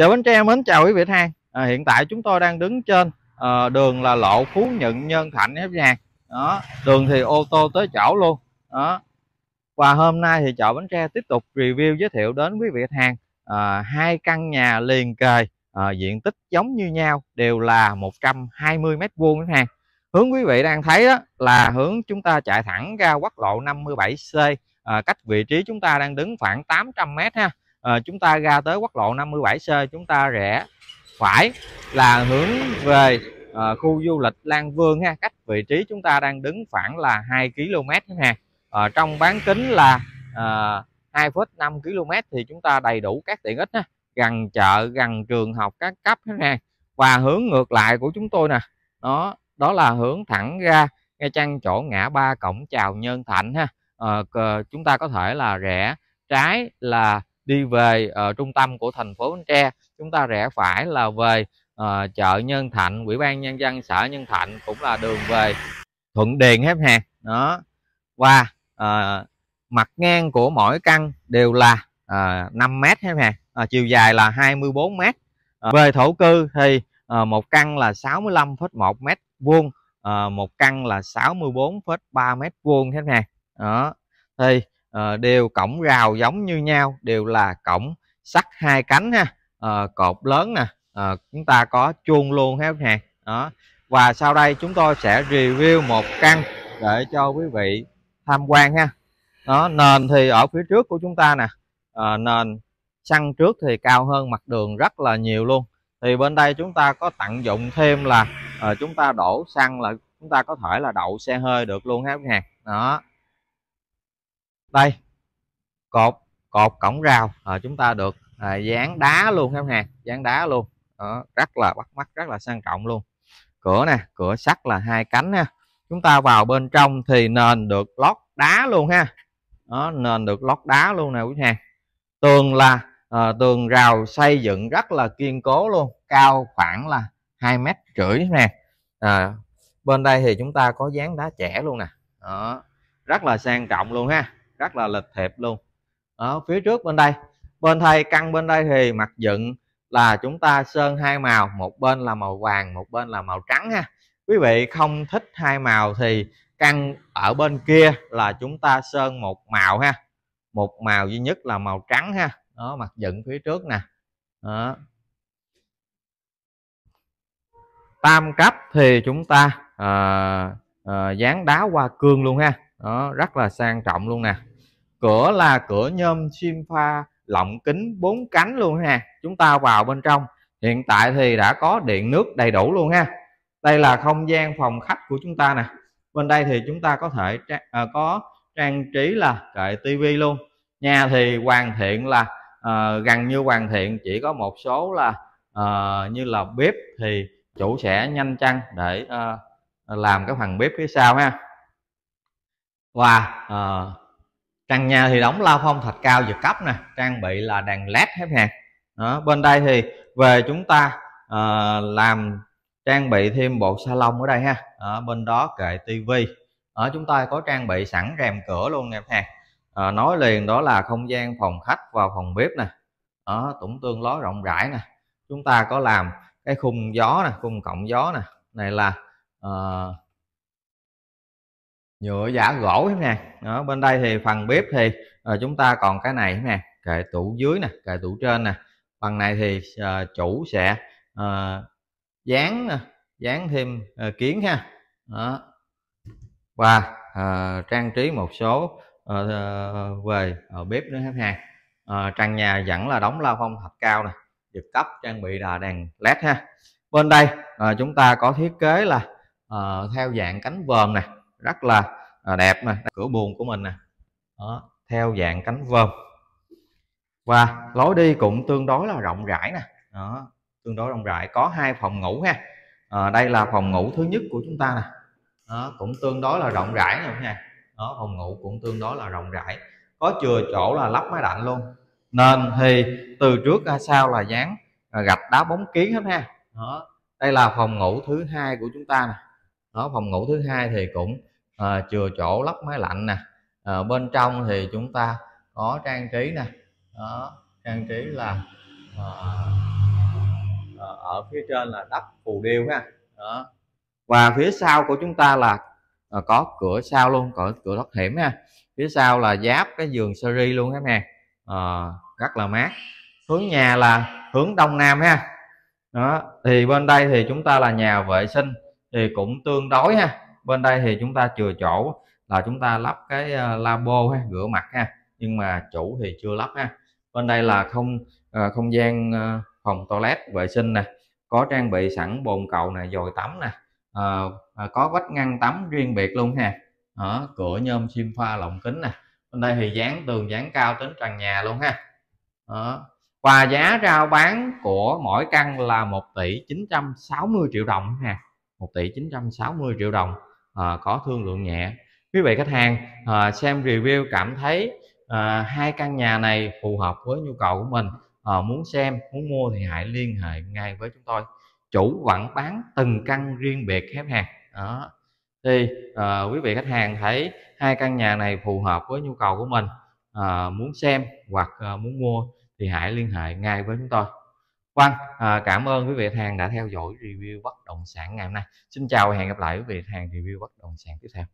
chợ Bến Tre mến chào quý vị khách hàng à, hiện tại chúng tôi đang đứng trên à, đường là lộ Phú Nhuận Nhân Thạnh nhé hàng đó đường thì ô tô tới chỗ luôn đó và hôm nay thì chợ Bến Tre tiếp tục review giới thiệu đến quý vị khách hàng à, ờ, hai căn nhà liền kề à, diện tích giống như nhau đều là 120 mét vuông khách hàng hướng quý vị đang thấy đó là hướng chúng ta chạy thẳng ra quốc lộ 57C à, cách vị trí chúng ta đang đứng khoảng 800 mét ha à, chúng ta ra tới quốc lộ 57C chúng ta rẽ phải là hướng về à, khu du lịch Lan Vương ha cách vị trí chúng ta đang đứng khoảng là 2 km ha à, trong bán kính là à, 2,5 km thì chúng ta đầy đủ các tiện ích ha. gần chợ gần trường học các cấp ha và hướng ngược lại của chúng tôi nè đó đó là hướng thẳng ra Nha Trang chỗ ngã ba cổng chào Nhân Thạnh ha à, chúng ta có thể là rẽ trái là đi về uh, trung tâm của thành phố Bến Tre chúng ta rẽ phải là về uh, chợ Nhân Thạnh Ủy ban nhân dân xã Nhân Thạnh cũng là đường về Thuận Điền hết hè đó và uh, mặt ngang của mỗi căn đều là uh, 5 mét hết hè uh, chiều dài là 24 mét uh, về thổ cư thì uh, một căn là 65,1 mét vuông uh, một căn là 64,3 mét vuông hết hè đó thì Ờ, đều cổng rào giống như nhau đều là cổng sắt hai cánh ha à, cột lớn nè à, chúng ta có chuông luôn hết hàng đó và sau đây chúng tôi sẽ review một căn để cho quý vị tham quan ha đó nền thì ở phía trước của chúng ta nè à, nền săn trước thì cao hơn mặt đường rất là nhiều luôn thì bên đây chúng ta có tận dụng thêm là à, chúng ta đổ xăng là chúng ta có thể là đậu xe hơi được luôn ha các hàng đó đây cột cột cổng rào à, chúng ta được à, dán đá luôn các hàng dán đá luôn đó, rất là bắt mắt rất là sang trọng luôn cửa nè cửa sắt là hai cánh ha chúng ta vào bên trong thì nền được lót đá luôn ha đó, nền được lót đá luôn nè quý hàng tường là à, tường rào xây dựng rất là kiên cố luôn cao khoảng là hai mét rưỡi nè à, bên đây thì chúng ta có dán đá trẻ luôn nè đó, rất là sang trọng luôn ha rất là lịch thiệp luôn ở phía trước bên đây bên thay căn bên đây thì mặt dựng là chúng ta sơn hai màu một bên là màu vàng một bên là màu trắng ha quý vị không thích hai màu thì căn ở bên kia là chúng ta sơn một màu ha một màu duy nhất là màu trắng ha đó mặt dựng phía trước nè đó. tam cấp thì chúng ta à, à, dán đá qua cương luôn ha đó rất là sang trọng luôn nè cửa là cửa nhôm sim pha lọng kính bốn cánh luôn ha chúng ta vào bên trong hiện tại thì đã có điện nước đầy đủ luôn ha đây là không gian phòng khách của chúng ta nè bên đây thì chúng ta có thể à, có trang trí là kệ tivi luôn nhà thì hoàn thiện là à, gần như hoàn thiện chỉ có một số là à, như là bếp thì chủ sẽ nhanh chăn để à, làm cái phần bếp phía sau ha và à, trần nhà thì đóng lao phong thạch cao vượt cấp nè trang bị là đèn led hết hàng đó, bên đây thì về chúng ta uh, làm trang bị thêm bộ salon ở đây ha ở bên đó kệ tivi ở chúng ta có trang bị sẵn rèm cửa luôn nè hàng à, ờ, nói liền đó là không gian phòng khách và phòng bếp nè ở cũng tương đối rộng rãi nè chúng ta có làm cái khung gió nè khung cộng gió nè này là uh, nhựa giả gỗ nè ở bên đây thì phần bếp thì à, chúng ta còn cái này nè kệ tủ dưới nè kệ tủ trên nè phần này thì à, chủ sẽ à, dán dán thêm à, kiến ha đó và à, trang trí một số à, về ở bếp nữa khách hàng à, trần nhà vẫn là đóng la phong thạch cao nè được cấp trang bị là đèn led ha bên đây à, chúng ta có thiết kế là à, theo dạng cánh vòm nè rất là à, đẹp nè cửa buồn của mình nè đó, theo dạng cánh vơm và lối đi cũng tương đối là rộng rãi nè đó, tương đối rộng rãi có hai phòng ngủ ha à, đây là phòng ngủ thứ nhất của chúng ta nè đó, cũng tương đối là rộng rãi nè, nha đó, phòng ngủ cũng tương đối là rộng rãi có chừa chỗ là lắp máy lạnh luôn nên thì từ trước ra sau là dán à, gạch đá bóng kiến hết ha đó, đây là phòng ngủ thứ hai của chúng ta nè đó phòng ngủ thứ hai thì cũng à, chừa chỗ lắp máy lạnh nè à, bên trong thì chúng ta có trang trí nè đó trang trí là à, ở phía trên là đắp phù điêu ha đó và phía sau của chúng ta là à, có cửa sau luôn có cửa thoát hiểm ha phía sau là giáp cái giường seri luôn các nè à, rất là mát hướng nhà là hướng đông nam ha đó thì bên đây thì chúng ta là nhà vệ sinh thì cũng tương đối ha bên đây thì chúng ta chừa chỗ là chúng ta lắp cái ờ, labo ha rửa mặt ha nhưng mà chủ thì chưa lắp ha bên đây là không ờ, không gian ờ, phòng toilet vệ sinh nè có trang bị sẵn bồn cầu nè dồi tắm nè à, có vách ngăn tắm riêng biệt luôn ha ở cửa nhôm sim pha lộng kính nè bên đây thì dán tường dán cao tính trần nhà luôn ha đó. và giá rao bán của mỗi căn là 1 tỷ 960 triệu đồng ha 1 tỷ 960 triệu đồng à, có thương lượng nhẹ quý vị khách hàng à, xem review cảm thấy à, hai căn nhà này phù hợp với nhu cầu của mình à, muốn xem muốn mua thì hãy liên hệ ngay với chúng tôi chủ vẫn bán từng căn riêng biệt khách hàng đó thì à, quý vị khách hàng thấy hai căn nhà này phù hợp với nhu cầu của mình à, muốn xem hoặc à, muốn mua thì hãy liên hệ ngay với chúng tôi Quang à, cảm ơn quý vị khách hàng đã theo dõi review bất động sản ngày hôm nay. Xin chào và hẹn gặp lại quý vị khách hàng review bất động sản tiếp theo.